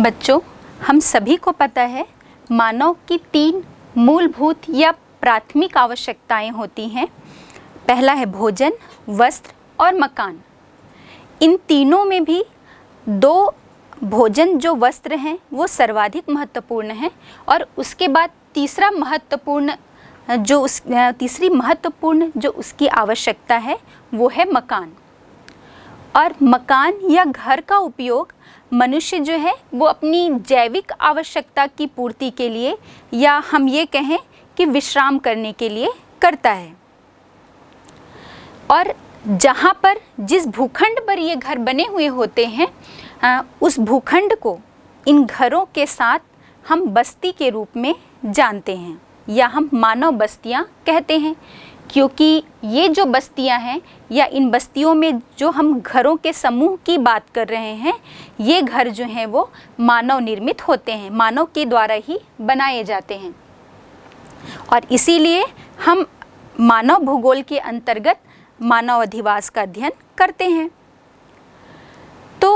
बच्चों हम सभी को पता है मानव की तीन मूलभूत या प्राथमिक आवश्यकताएं होती हैं पहला है भोजन वस्त्र और मकान इन तीनों में भी दो भोजन जो वस्त्र हैं वो सर्वाधिक महत्वपूर्ण हैं और उसके बाद तीसरा महत्वपूर्ण जो उस तीसरी महत्वपूर्ण जो उसकी आवश्यकता है वो है मकान और मकान या घर का उपयोग मनुष्य जो है वो अपनी जैविक आवश्यकता की पूर्ति के लिए या हम ये कहें कि विश्राम करने के लिए करता है और जहाँ पर जिस भूखंड पर ये घर बने हुए होते हैं उस भूखंड को इन घरों के साथ हम बस्ती के रूप में जानते हैं या हम मानव बस्तियाँ कहते हैं क्योंकि ये जो बस्तियां हैं या इन बस्तियों में जो हम घरों के समूह की बात कर रहे हैं ये घर जो हैं वो मानव निर्मित होते हैं मानव के द्वारा ही बनाए जाते हैं और इसीलिए हम मानव भूगोल के अंतर्गत मानव अधिवास का अध्ययन करते हैं तो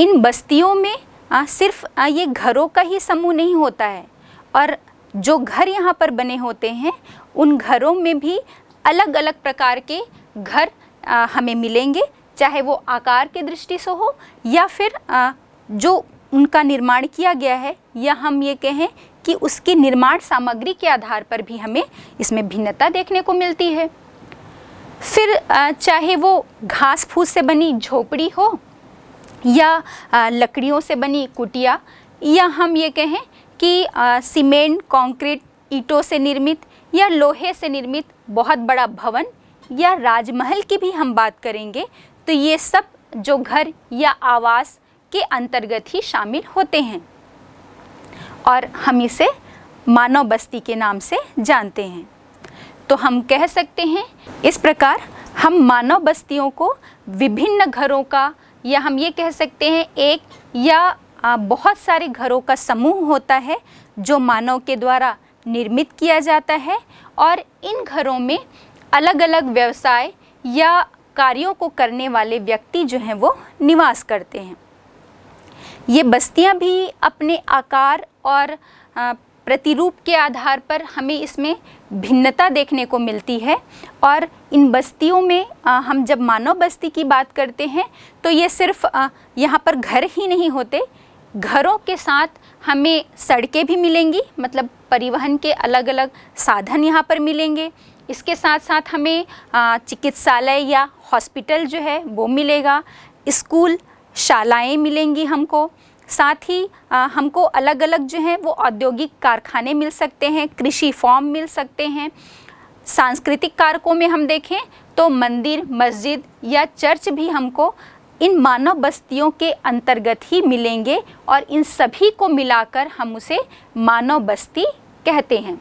इन बस्तियों में आ, सिर्फ आ, ये घरों का ही समूह नहीं होता है और जो घर यहाँ पर बने होते हैं उन घरों में भी अलग अलग प्रकार के घर आ, हमें मिलेंगे चाहे वो आकार के दृष्टि से हो या फिर आ, जो उनका निर्माण किया गया है या हम ये कहें कि उसकी निर्माण सामग्री के आधार पर भी हमें इसमें भिन्नता देखने को मिलती है फिर चाहे वो घास फूस से बनी झोपड़ी हो या लकड़ियों से बनी कुटिया या हम ये कहें कि सीमेंट कंक्रीट ईंटों से निर्मित या लोहे से निर्मित बहुत बड़ा भवन या राजमहल की भी हम बात करेंगे तो ये सब जो घर या आवास के अंतर्गत ही शामिल होते हैं और हम इसे मानव बस्ती के नाम से जानते हैं तो हम कह सकते हैं इस प्रकार हम मानव बस्तियों को विभिन्न घरों का या हम ये कह सकते हैं एक या बहुत सारे घरों का समूह होता है जो मानव के द्वारा निर्मित किया जाता है और इन घरों में अलग अलग व्यवसाय या कार्यों को करने वाले व्यक्ति जो हैं वो निवास करते हैं ये बस्तियां भी अपने आकार और प्रतिरूप के आधार पर हमें इसमें भिन्नता देखने को मिलती है और इन बस्तियों में हम जब मानव बस्ती की बात करते हैं तो ये सिर्फ यहाँ पर घर ही नहीं होते घरों के साथ हमें सड़कें भी मिलेंगी मतलब परिवहन के अलग अलग साधन यहाँ पर मिलेंगे इसके साथ साथ हमें चिकित्सालय या हॉस्पिटल जो है वो मिलेगा स्कूल शालाएं मिलेंगी हमको साथ ही आ, हमको अलग अलग जो हैं वो औद्योगिक कारखाने मिल सकते हैं कृषि फॉर्म मिल सकते हैं सांस्कृतिक कारकों में हम देखें तो मंदिर मस्जिद या चर्च भी हमको इन मानव बस्तियों के अंतर्गत ही मिलेंगे और इन सभी को मिलाकर हम उसे मानव बस्ती कहते हैं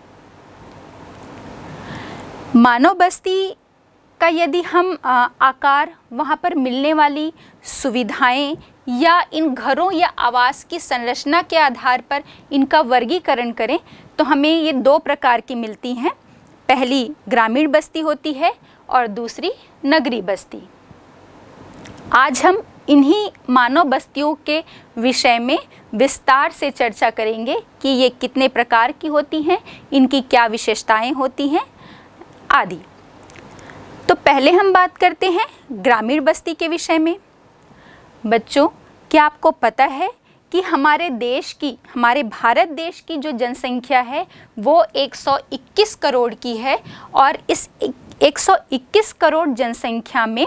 मानव बस्ती का यदि हम आकार वहाँ पर मिलने वाली सुविधाएं या इन घरों या आवास की संरचना के आधार पर इनका वर्गीकरण करें तो हमें ये दो प्रकार की मिलती हैं पहली ग्रामीण बस्ती होती है और दूसरी नगरी बस्ती आज हम इन्हीं मानव बस्तियों के विषय में विस्तार से चर्चा करेंगे कि ये कितने प्रकार की होती हैं इनकी क्या विशेषताएं होती हैं आदि तो पहले हम बात करते हैं ग्रामीण बस्ती के विषय में बच्चों क्या आपको पता है कि हमारे देश की हमारे भारत देश की जो जनसंख्या है वो 121 करोड़ की है और इस 121 करोड़ जनसंख्या में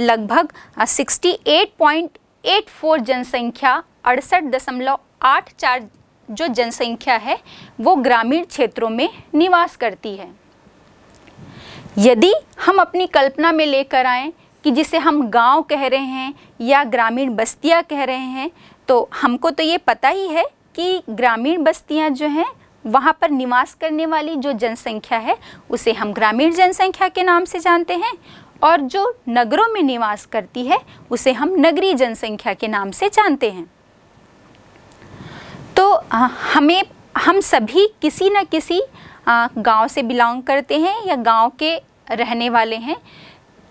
लगभग 68.84 जनसंख्या अड़सठ दशमलव आठ चार जो जनसंख्या है वो ग्रामीण क्षेत्रों में निवास करती है यदि हम अपनी कल्पना में लेकर आएँ कि जिसे हम गांव कह रहे हैं या ग्रामीण बस्तियां कह रहे हैं तो हमको तो ये पता ही है कि ग्रामीण बस्तियां जो हैं वहाँ पर निवास करने वाली जो जनसंख्या है उसे हम ग्रामीण जनसंख्या के नाम से जानते हैं और जो नगरों में निवास करती है उसे हम नगरीय जनसंख्या के नाम से जानते हैं तो हमें हम सभी किसी न किसी गांव से बिलोंग करते हैं या गांव के रहने वाले हैं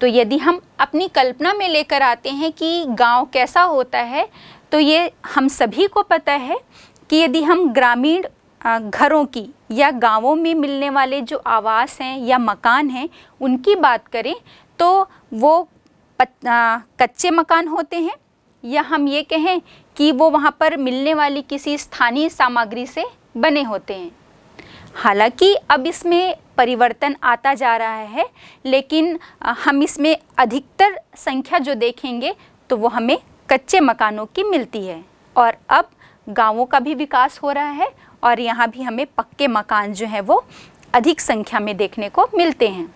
तो यदि हम अपनी कल्पना में लेकर आते हैं कि गांव कैसा होता है तो ये हम सभी को पता है कि यदि हम ग्रामीण घरों की या गांवों में मिलने वाले जो आवास हैं या मकान हैं उनकी बात करें तो वो कच्चे मकान होते हैं या हम ये कहें कि वो वहाँ पर मिलने वाली किसी स्थानीय सामग्री से बने होते हैं हालांकि अब इसमें परिवर्तन आता जा रहा है लेकिन हम इसमें अधिकतर संख्या जो देखेंगे तो वो हमें कच्चे मकानों की मिलती है और अब गांवों का भी विकास हो रहा है और यहाँ भी हमें पक्के मकान जो हैं वो अधिक संख्या में देखने को मिलते हैं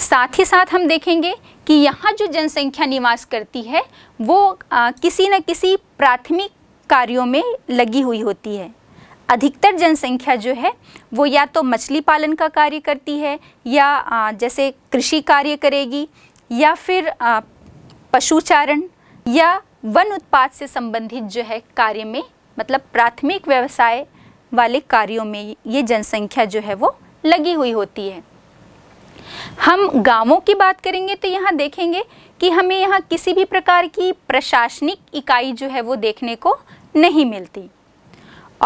साथ ही साथ हम देखेंगे कि यहाँ जो जनसंख्या निवास करती है वो आ, किसी न किसी प्राथमिक कार्यों में लगी हुई होती है अधिकतर जनसंख्या जो है वो या तो मछली पालन का कार्य करती है या आ, जैसे कृषि कार्य करेगी या फिर पशुचारण या वन उत्पाद से संबंधित जो है कार्य में मतलब प्राथमिक व्यवसाय वाले कार्यों में ये जनसंख्या जो है वो लगी हुई होती है हम गांवों की बात करेंगे तो यहाँ देखेंगे कि हमें यहाँ किसी भी प्रकार की प्रशासनिक इकाई जो है वो देखने को नहीं मिलती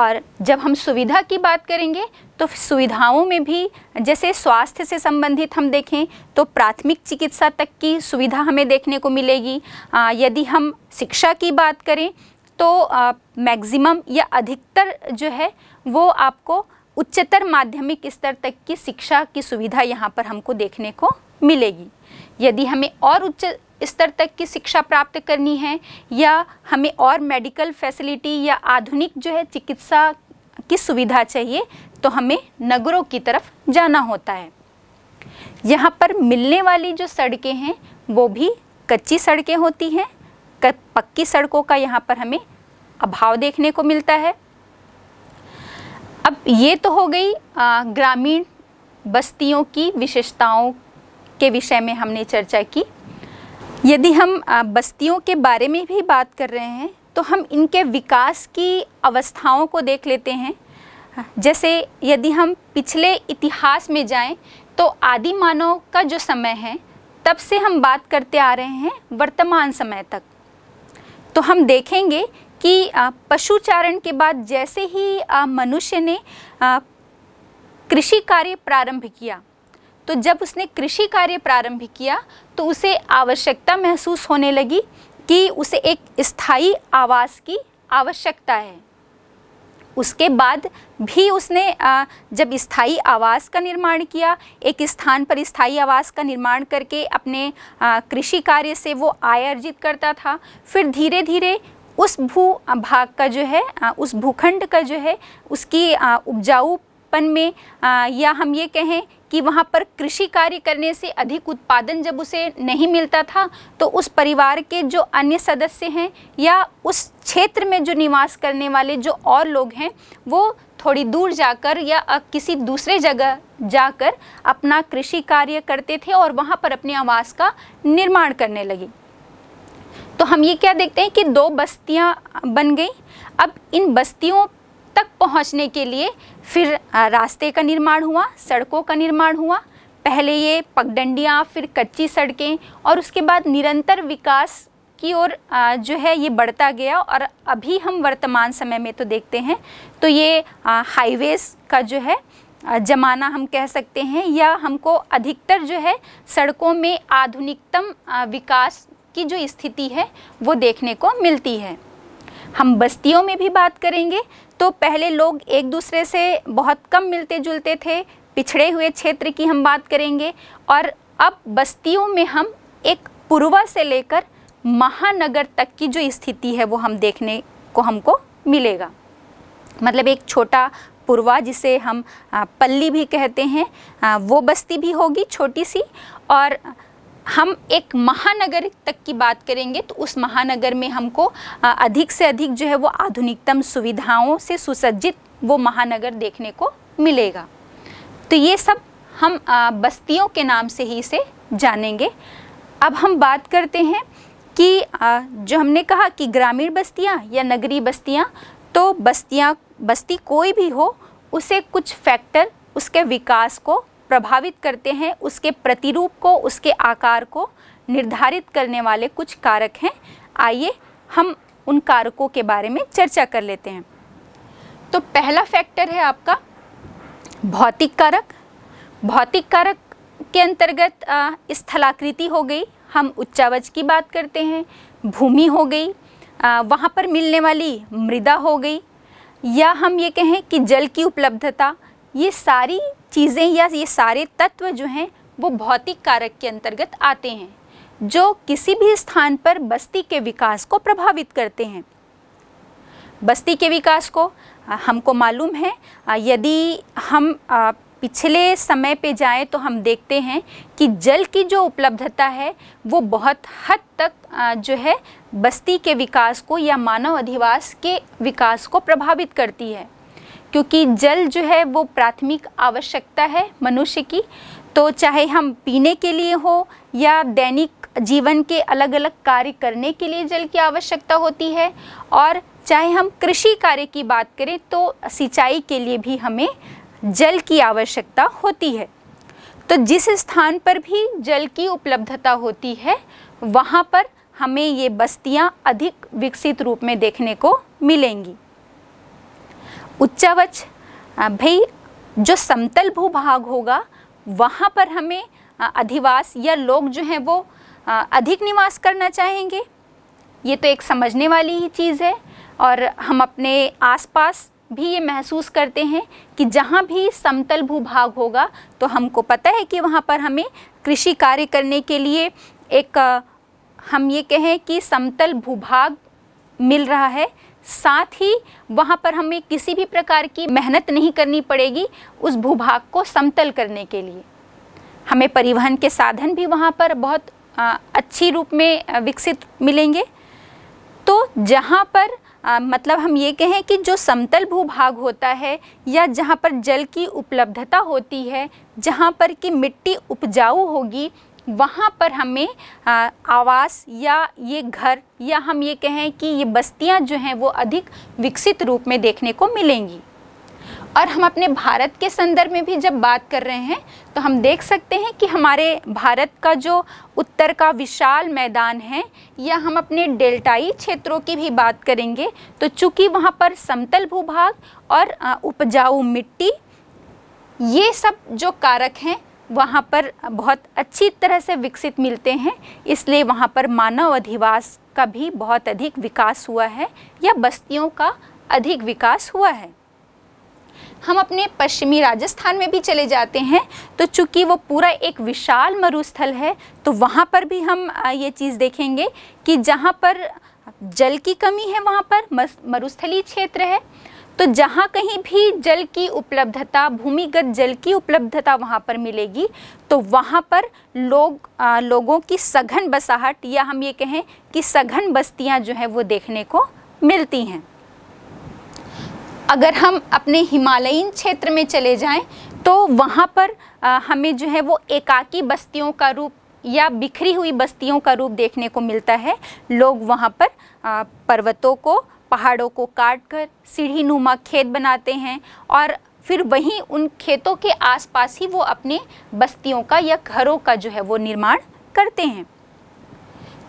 और जब हम सुविधा की बात करेंगे तो सुविधाओं में भी जैसे स्वास्थ्य से संबंधित हम देखें तो प्राथमिक चिकित्सा तक की सुविधा हमें देखने को मिलेगी आ, यदि हम शिक्षा की बात करें तो मैक्सिमम या अधिकतर जो है वो आपको उच्चतर माध्यमिक स्तर तक की शिक्षा की सुविधा यहाँ पर हमको देखने को मिलेगी यदि हमें और उच्च स्तर तक की शिक्षा प्राप्त करनी है या हमें और मेडिकल फैसिलिटी या आधुनिक जो है चिकित्सा की सुविधा चाहिए तो हमें नगरों की तरफ जाना होता है यहाँ पर मिलने वाली जो सड़कें हैं वो भी कच्ची सड़कें होती हैं पक्की सड़कों का यहाँ पर हमें अभाव देखने को मिलता है अब ये तो हो गई ग्रामीण बस्तियों की विशेषताओं के विषय में हमने चर्चा की यदि हम बस्तियों के बारे में भी बात कर रहे हैं तो हम इनके विकास की अवस्थाओं को देख लेते हैं जैसे यदि हम पिछले इतिहास में जाएं तो आदि मानव का जो समय है तब से हम बात करते आ रहे हैं वर्तमान समय तक तो हम देखेंगे कि पशुचारण के बाद जैसे ही मनुष्य ने कृषि कार्य प्रारंभ किया तो जब उसने कृषि कार्य प्रारंभ किया तो उसे आवश्यकता महसूस होने लगी कि उसे एक स्थायी आवास की आवश्यकता है उसके बाद भी उसने जब स्थायी आवास का निर्माण किया एक स्थान पर स्थायी आवास का निर्माण करके अपने कृषि कार्य से वो आय अर्जित करता था फिर धीरे धीरे उस भू भाग का जो है उस भूखंड का जो है उसकी उपजाऊपन में या हम ये कहें कि वहाँ पर कृषि कार्य करने से अधिक उत्पादन जब उसे नहीं मिलता था तो उस परिवार के जो अन्य सदस्य हैं या उस क्षेत्र में जो निवास करने वाले जो और लोग हैं वो थोड़ी दूर जाकर या किसी दूसरे जगह जाकर अपना कृषि कार्य करते थे और वहाँ पर अपने आवास का निर्माण करने लगे तो हम ये क्या देखते हैं कि दो बस्तियाँ बन गई अब इन बस्तियों तक पहुँचने के लिए फिर रास्ते का निर्माण हुआ सड़कों का निर्माण हुआ पहले ये पगडंडियाँ फिर कच्ची सड़कें और उसके बाद निरंतर विकास की ओर जो है ये बढ़ता गया और अभी हम वर्तमान समय में तो देखते हैं तो ये हाईवेज़ का जो है जमाना हम कह सकते हैं या हमको अधिकतर जो है सड़कों में आधुनिकतम विकास की जो स्थिति है वो देखने को मिलती है हम बस्तियों में भी बात करेंगे तो पहले लोग एक दूसरे से बहुत कम मिलते जुलते थे पिछड़े हुए क्षेत्र की हम बात करेंगे और अब बस्तियों में हम एक पूर्वा से लेकर महानगर तक की जो स्थिति है वो हम देखने को हमको मिलेगा मतलब एक छोटा पूर्वा जिसे हम पल्ली भी कहते हैं वो बस्ती भी होगी छोटी सी और हम एक महानगर तक की बात करेंगे तो उस महानगर में हमको अधिक से अधिक जो है वो आधुनिकतम सुविधाओं से सुसज्जित वो महानगर देखने को मिलेगा तो ये सब हम बस्तियों के नाम से ही इसे जानेंगे अब हम बात करते हैं कि जो हमने कहा कि ग्रामीण बस्तियाँ या नगरीय बस्तियाँ तो बस्तियाँ बस्ती कोई भी हो उसे कुछ फैक्टर उसके विकास को प्रभावित करते हैं उसके प्रतिरूप को उसके आकार को निर्धारित करने वाले कुछ कारक हैं आइए हम उन कारकों के बारे में चर्चा कर लेते हैं तो पहला फैक्टर है आपका भौतिक कारक भौतिक कारक के अंतर्गत स्थलाकृति हो गई हम उच्चावच की बात करते हैं भूमि हो गई वहाँ पर मिलने वाली मृदा हो गई या हम ये कहें कि जल की उपलब्धता ये सारी चीज़ें या ये सारे तत्व जो हैं वो भौतिक कारक के अंतर्गत आते हैं जो किसी भी स्थान पर बस्ती के विकास को प्रभावित करते हैं बस्ती के विकास को हमको मालूम है यदि हम पिछले समय पे जाएं तो हम देखते हैं कि जल की जो उपलब्धता है वो बहुत हद तक जो है बस्ती के विकास को या मानव अधिवास के विकास को प्रभावित करती है क्योंकि जल जो है वो प्राथमिक आवश्यकता है मनुष्य की तो चाहे हम पीने के लिए हो या दैनिक जीवन के अलग अलग कार्य करने के लिए जल की आवश्यकता होती है और चाहे हम कृषि कार्य की बात करें तो सिंचाई के लिए भी हमें जल की आवश्यकता होती है तो जिस स्थान पर भी जल की उपलब्धता होती है वहाँ पर हमें ये बस्तियाँ अधिक विकसित रूप में देखने को मिलेंगी उच्चावच भाई जो समतल भूभाग होगा वहाँ पर हमें अधिवास या लोग जो हैं वो अधिक निवास करना चाहेंगे ये तो एक समझने वाली ही चीज़ है और हम अपने आसपास भी ये महसूस करते हैं कि जहाँ भी समतल भूभाग होगा तो हमको पता है कि वहाँ पर हमें कृषि कार्य करने के लिए एक हम ये कहें कि समतल भूभाग मिल रहा है साथ ही वहाँ पर हमें किसी भी प्रकार की मेहनत नहीं करनी पड़ेगी उस भूभाग को समतल करने के लिए हमें परिवहन के साधन भी वहाँ पर बहुत अच्छी रूप में विकसित मिलेंगे तो जहाँ पर आ, मतलब हम ये कहें कि जो समतल भूभाग होता है या जहाँ पर जल की उपलब्धता होती है जहाँ पर कि मिट्टी उपजाऊ होगी वहाँ पर हमें आवास या ये घर या हम ये कहें कि ये बस्तियाँ जो हैं वो अधिक विकसित रूप में देखने को मिलेंगी और हम अपने भारत के संदर्भ में भी जब बात कर रहे हैं तो हम देख सकते हैं कि हमारे भारत का जो उत्तर का विशाल मैदान है या हम अपने डेल्टाई क्षेत्रों की भी बात करेंगे तो चूँकि वहाँ पर समतल भूभाग और उपजाऊ मिट्टी ये सब जो कारक हैं वहाँ पर बहुत अच्छी तरह से विकसित मिलते हैं इसलिए वहाँ पर मानव अधिवास का भी बहुत अधिक विकास हुआ है या बस्तियों का अधिक विकास हुआ है हम अपने पश्चिमी राजस्थान में भी चले जाते हैं तो चूंकि वो पूरा एक विशाल मरुस्थल है तो वहाँ पर भी हम ये चीज़ देखेंगे कि जहाँ पर जल की कमी है वहाँ पर मरुस्थली क्षेत्र है तो जहाँ कहीं भी जल की उपलब्धता भूमिगत जल की उपलब्धता वहाँ पर मिलेगी तो वहाँ पर लोग आ, लोगों की सघन बसाहट या हम ये कहें कि सघन बस्तियाँ जो हैं वो देखने को मिलती हैं अगर हम अपने हिमालयीन क्षेत्र में चले जाएं तो वहाँ पर आ, हमें जो है वो एकाकी बस्तियों का रूप या बिखरी हुई बस्तियों का रूप देखने को मिलता है लोग वहाँ पर आ, पर्वतों को पहाड़ों को काट कर सीढ़ी नुमा खेत बनाते हैं और फिर वहीं उन खेतों के आसपास ही वो अपने बस्तियों का या घरों का जो है वो निर्माण करते हैं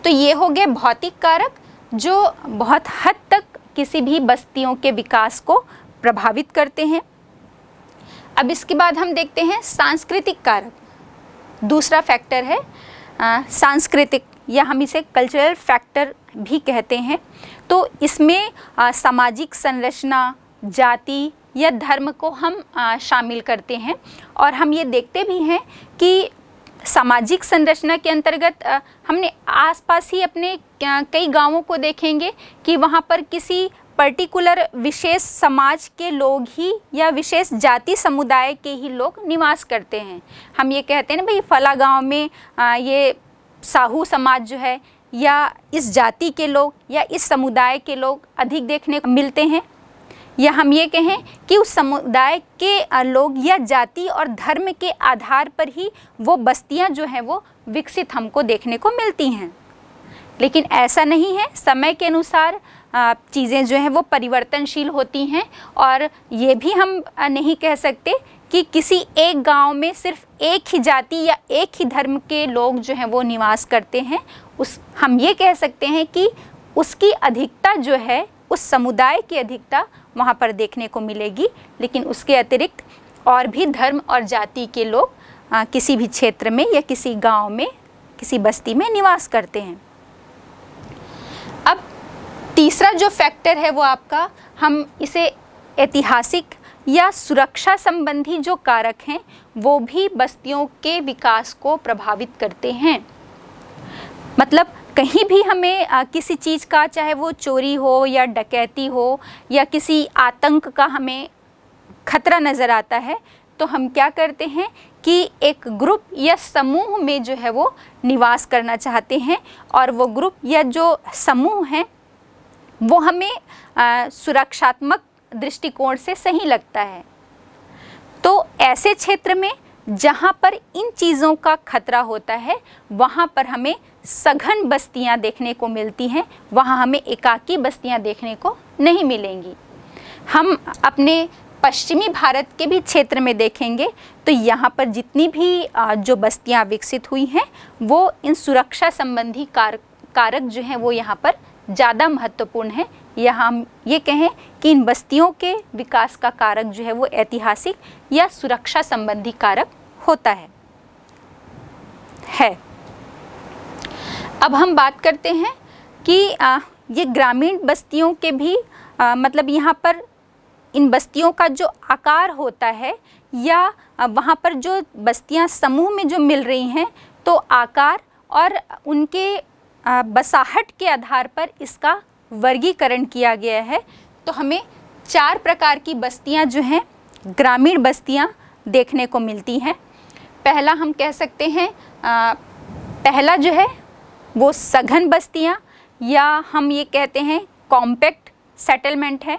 तो ये हो गए भौतिक कारक जो बहुत हद तक किसी भी बस्तियों के विकास को प्रभावित करते हैं अब इसके बाद हम देखते हैं सांस्कृतिक कारक दूसरा फैक्टर है आ, सांस्कृतिक या हम इसे कल्चरल फैक्टर भी कहते हैं तो इसमें सामाजिक संरचना जाति या धर्म को हम शामिल करते हैं और हम ये देखते भी हैं कि सामाजिक संरचना के अंतर्गत हमने आसपास ही अपने कई गांवों को देखेंगे कि वहाँ पर किसी पर्टिकुलर विशेष समाज के लोग ही या विशेष जाति समुदाय के ही लोग निवास करते हैं हम ये कहते हैं ना भाई फला गांव में ये साहू समाज जो है या इस जाति के लोग या इस समुदाय के लोग अधिक देखने को मिलते हैं या हम ये कहें कि उस समुदाय के लोग या जाति और धर्म के आधार पर ही वो बस्तियां जो हैं वो विकसित हमको देखने को मिलती हैं लेकिन ऐसा नहीं है समय के अनुसार चीज़ें जो हैं वो परिवर्तनशील होती हैं और ये भी हम नहीं कह सकते कि किसी एक गांव में सिर्फ एक ही जाति या एक ही धर्म के लोग जो हैं वो निवास करते हैं उस हम ये कह सकते हैं कि उसकी अधिकता जो है उस समुदाय की अधिकता वहाँ पर देखने को मिलेगी लेकिन उसके अतिरिक्त और भी धर्म और जाति के लोग आ, किसी भी क्षेत्र में या किसी गांव में किसी बस्ती में निवास करते हैं अब तीसरा जो फैक्टर है वो आपका हम इसे ऐतिहासिक या सुरक्षा संबंधी जो कारक हैं वो भी बस्तियों के विकास को प्रभावित करते हैं मतलब कहीं भी हमें आ, किसी चीज़ का चाहे वो चोरी हो या डकैती हो या किसी आतंक का हमें खतरा नज़र आता है तो हम क्या करते हैं कि एक ग्रुप या समूह में जो है वो निवास करना चाहते हैं और वो ग्रुप या जो समूह हैं वो हमें आ, सुरक्षात्मक दृष्टिकोण से सही लगता है तो ऐसे क्षेत्र में जहाँ पर इन चीज़ों का खतरा होता है वहाँ पर हमें सघन बस्तियां देखने को मिलती हैं वहाँ हमें एकाकी बस्तियां देखने को नहीं मिलेंगी हम अपने पश्चिमी भारत के भी क्षेत्र में देखेंगे तो यहाँ पर जितनी भी जो बस्तियाँ विकसित हुई हैं वो इन सुरक्षा संबंधी कार कारक जो हैं वो यहाँ पर ज़्यादा महत्वपूर्ण है या हम ये कहें कि इन बस्तियों के विकास का कारक जो है वो ऐतिहासिक या सुरक्षा संबंधी कारक होता है है अब हम बात करते हैं कि आ, ये ग्रामीण बस्तियों के भी आ, मतलब यहाँ पर इन बस्तियों का जो आकार होता है या वहाँ पर जो बस्तियाँ समूह में जो मिल रही हैं तो आकार और उनके बसाहट के आधार पर इसका वर्गीकरण किया गया है तो हमें चार प्रकार की बस्तियाँ जो हैं ग्रामीण बस्तियाँ देखने को मिलती हैं पहला हम कह सकते हैं आ, पहला जो है वो सघन बस्तियाँ या हम ये कहते हैं कॉम्पैक्ट सेटलमेंट है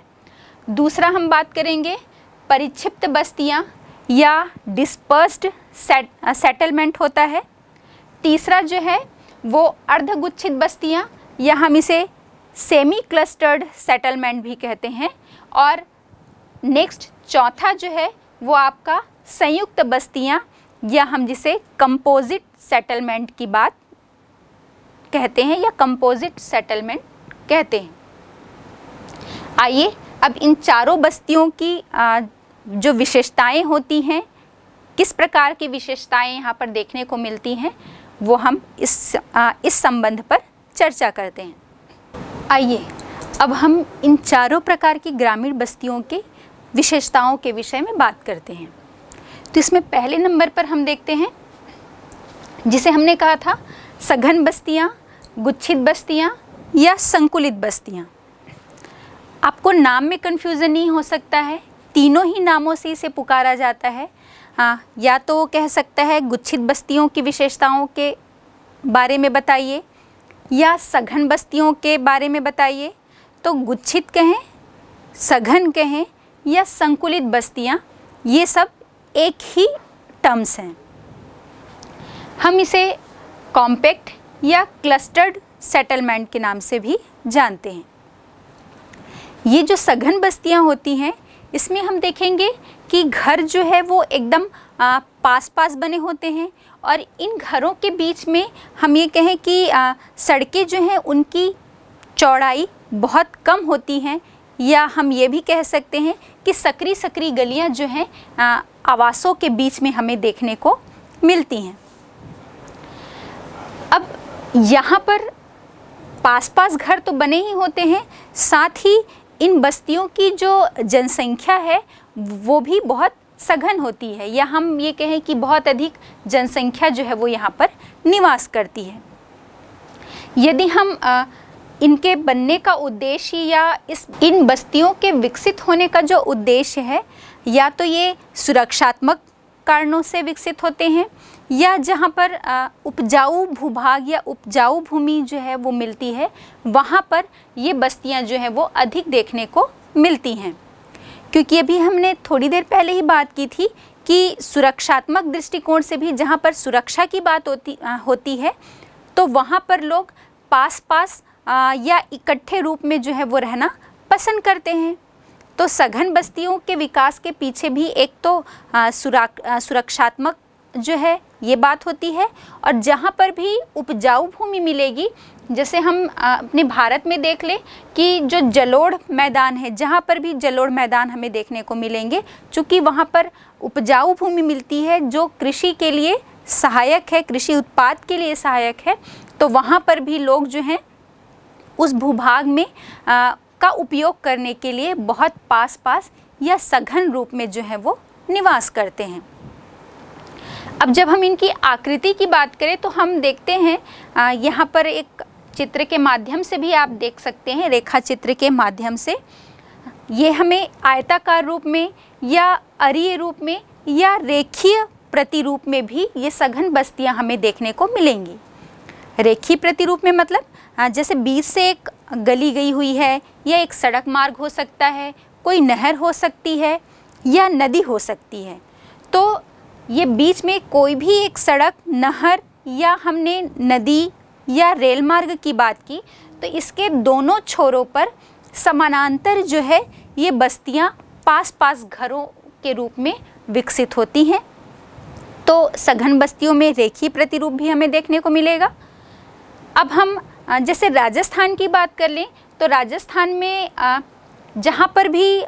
दूसरा हम बात करेंगे परिक्षिप्त बस्तियाँ या डिस्पर्स्ड सेटलमेंट होता है तीसरा जो है वो अर्धगुच्छित बस्तियाँ या हम इसे सेमी क्लस्टर्ड सेटलमेंट भी कहते हैं और नेक्स्ट चौथा जो है वो आपका संयुक्त बस्तियाँ या हम जिसे कंपोजिट सेटलमेंट की बात कहते हैं या कंपोजिट सेटलमेंट कहते हैं आइए अब इन चारों बस्तियों की आ, जो विशेषताएं होती हैं किस प्रकार की विशेषताएं यहाँ पर देखने को मिलती हैं वो हम इस आ, इस संबंध पर चर्चा करते हैं आइए अब हम इन चारों प्रकार की ग्रामीण बस्तियों के विशेषताओं के विषय में बात करते हैं तो इसमें पहले नंबर पर हम देखते हैं जिसे हमने कहा था सघन बस्तियाँ गुच्छित बस्तियाँ या संकुलित बस्तियाँ आपको नाम में कन्फ्यूज़न नहीं हो सकता है तीनों ही नामों से इसे पुकारा जाता है हाँ या तो कह सकता है गुच्छित बस्तियों की विशेषताओं के बारे में बताइए या सघन बस्तियों के बारे में बताइए तो गुच्छित कहें सघन कहें या संकुलित बस्तियाँ ये सब एक ही टर्म्स हैं हम इसे कॉम्पैक्ट या क्लस्टर्ड सेटलमेंट के नाम से भी जानते हैं ये जो सघन बस्तियाँ होती हैं इसमें हम देखेंगे कि घर जो है वो एकदम पास पास बने होते हैं और इन घरों के बीच में हम ये कहें कि सड़कें जो हैं उनकी चौड़ाई बहुत कम होती हैं या हम ये भी कह सकते हैं कि सकरी सकरी गलियां जो हैं आवासों के बीच में हमें देखने को मिलती हैं अब यहाँ पर पास पास घर तो बने ही होते हैं साथ ही इन बस्तियों की जो जनसंख्या है वो भी बहुत सघन होती है या हम ये कहें कि बहुत अधिक जनसंख्या जो है वो यहाँ पर निवास करती है यदि हम आ, इनके बनने का उद्देश्य या इस इन बस्तियों के विकसित होने का जो उद्देश्य है या तो ये सुरक्षात्मक कारणों से विकसित होते हैं या जहाँ पर उपजाऊ भूभाग या उपजाऊ भूमि जो है वो मिलती है वहाँ पर ये बस्तियाँ जो हैं वो अधिक देखने को मिलती हैं क्योंकि अभी हमने थोड़ी देर पहले ही बात की थी कि सुरक्षात्मक दृष्टिकोण से भी जहाँ पर सुरक्षा की बात होती आ, होती है तो वहाँ पर लोग पास पास आ, या इकट्ठे रूप में जो है वो रहना पसंद करते हैं तो सघन बस्तियों के विकास के पीछे भी एक तो सुरक्षात्मक जो है ये बात होती है और जहाँ पर भी उपजाऊ भूमि मिलेगी जैसे हम अपने भारत में देख लें कि जो जलोढ़ मैदान है जहाँ पर भी जलोढ़ मैदान हमें देखने को मिलेंगे चूँकि वहाँ पर उपजाऊ भूमि मिलती है जो कृषि के लिए सहायक है कृषि उत्पाद के लिए सहायक है तो वहाँ पर भी लोग जो हैं उस भूभाग में आ, का उपयोग करने के लिए बहुत पास पास या सघन रूप में जो है वो निवास करते हैं अब जब हम इनकी आकृति की बात करें तो हम देखते हैं यहाँ पर एक चित्र के माध्यम से भी आप देख सकते हैं रेखा चित्र के माध्यम से ये हमें आयताकार रूप में या अरीय रूप में या रेखीय प्रतिरूप में भी ये सघन बस्तियाँ हमें देखने को मिलेंगी रेखी प्रतिरूप में मतलब जैसे बीच से एक गली गई हुई है या एक सड़क मार्ग हो सकता है कोई नहर हो सकती है या नदी हो सकती है तो ये बीच में कोई भी एक सड़क नहर या हमने नदी या रेल मार्ग की बात की तो इसके दोनों छोरों पर समानांतर जो है ये बस्तियाँ पास पास घरों के रूप में विकसित होती हैं तो सघन बस्तियों में रेखी प्रतिरूप भी हमें देखने को मिलेगा अब हम जैसे राजस्थान की बात कर लें तो राजस्थान में जहाँ पर भी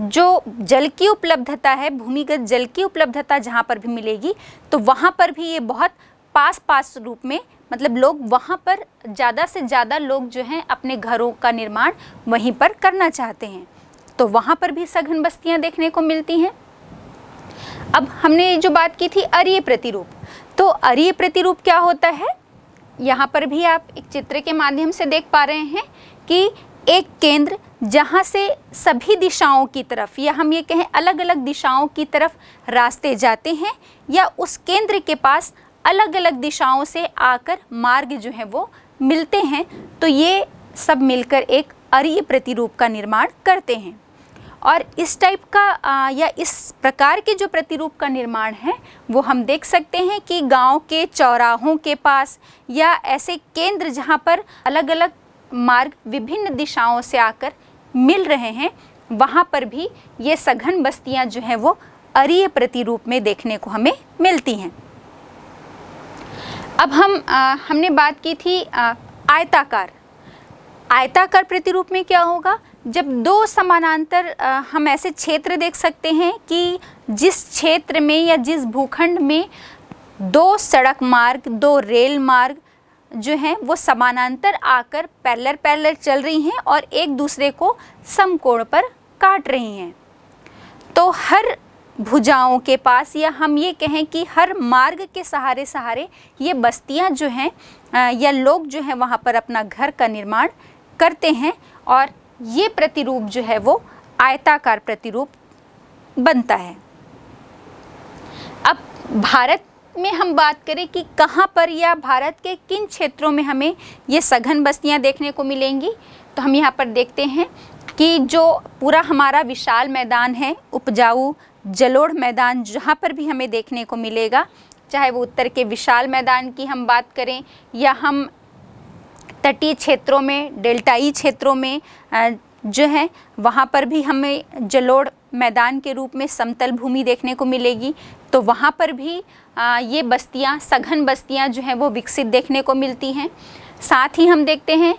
जो जल की उपलब्धता है भूमिगत जल की उपलब्धता जहाँ पर भी मिलेगी तो वहाँ पर भी ये बहुत पास पास रूप में मतलब लोग वहाँ पर ज़्यादा से ज़्यादा लोग जो हैं अपने घरों का निर्माण वहीं पर करना चाहते हैं तो वहाँ पर भी सघन बस्तियाँ देखने को मिलती हैं अब हमने जो बात की थी अरिय प्रतिरूप तो अरिय प्रतिरूप क्या होता है यहाँ पर भी आप एक चित्र के माध्यम से देख पा रहे हैं कि एक केंद्र जहाँ से सभी दिशाओं की तरफ या हम ये कहें अलग अलग दिशाओं की तरफ रास्ते जाते हैं या उस केंद्र के पास अलग अलग दिशाओं से आकर मार्ग जो हैं वो मिलते हैं तो ये सब मिलकर एक अरीय प्रतिरूप का निर्माण करते हैं और इस टाइप का आ, या इस प्रकार के जो प्रतिरूप का निर्माण है वो हम देख सकते हैं कि गांव के चौराहों के पास या ऐसे केंद्र जहां पर अलग अलग मार्ग विभिन्न दिशाओं से आकर मिल रहे हैं वहाँ पर भी ये सघन बस्तियाँ जो हैं वो अरीय प्रतिरूप में देखने को हमें मिलती हैं अब हम आ, हमने बात की थी आ, आयताकार आयताकार प्रतिरूप में क्या होगा जब दो समानांतर आ, हम ऐसे क्षेत्र देख सकते हैं कि जिस क्षेत्र में या जिस भूखंड में दो सड़क मार्ग दो रेल मार्ग जो हैं वो समानांतर आकर पैरलर पैरलर चल रही हैं और एक दूसरे को समकोण पर काट रही हैं तो हर भुजाओं के पास या हम ये कहें कि हर मार्ग के सहारे सहारे ये बस्तियां जो हैं या लोग जो हैं वहाँ पर अपना घर का निर्माण करते हैं और ये प्रतिरूप जो है वो आयताकार प्रतिरूप बनता है अब भारत में हम बात करें कि कहाँ पर या भारत के किन क्षेत्रों में हमें ये सघन बस्तियाँ देखने को मिलेंगी तो हम यहाँ पर देखते हैं कि जो पूरा हमारा विशाल मैदान है उपजाऊ जलोढ़ मैदान जहाँ पर भी हमें देखने को मिलेगा चाहे वो उत्तर के विशाल मैदान की हम बात करें या हम तटीय क्षेत्रों में डेल्टाई क्षेत्रों में जो है वहाँ पर भी हमें जलोढ़ मैदान के रूप में समतल भूमि देखने को मिलेगी तो वहाँ पर भी आ, ये बस्तियाँ सघन बस्तियाँ जो हैं वो विकसित देखने को मिलती हैं साथ ही हम देखते हैं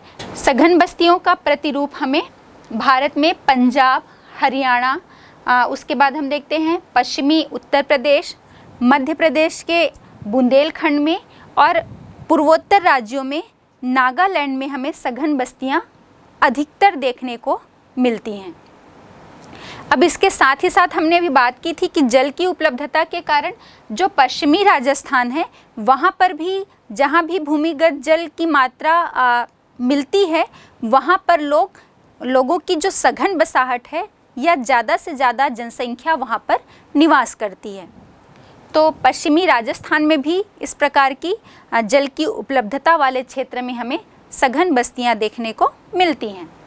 सघन बस्तियों का प्रतिरूप हमें भारत में पंजाब हरियाणा उसके बाद हम देखते हैं पश्चिमी उत्तर प्रदेश मध्य प्रदेश के बुंदेलखंड में और पूर्वोत्तर राज्यों में नागालैंड में हमें सघन बस्तियाँ अधिकतर देखने को मिलती हैं अब इसके साथ ही साथ हमने भी बात की थी कि जल की उपलब्धता के कारण जो पश्चिमी राजस्थान है वहाँ पर भी जहाँ भी भूमिगत जल की मात्रा आ, मिलती है वहाँ पर लोग लोगों की जो सघन बसाहट है या ज़्यादा से ज़्यादा जनसंख्या वहाँ पर निवास करती है तो पश्चिमी राजस्थान में भी इस प्रकार की जल की उपलब्धता वाले क्षेत्र में हमें सघन बस्तियाँ देखने को मिलती हैं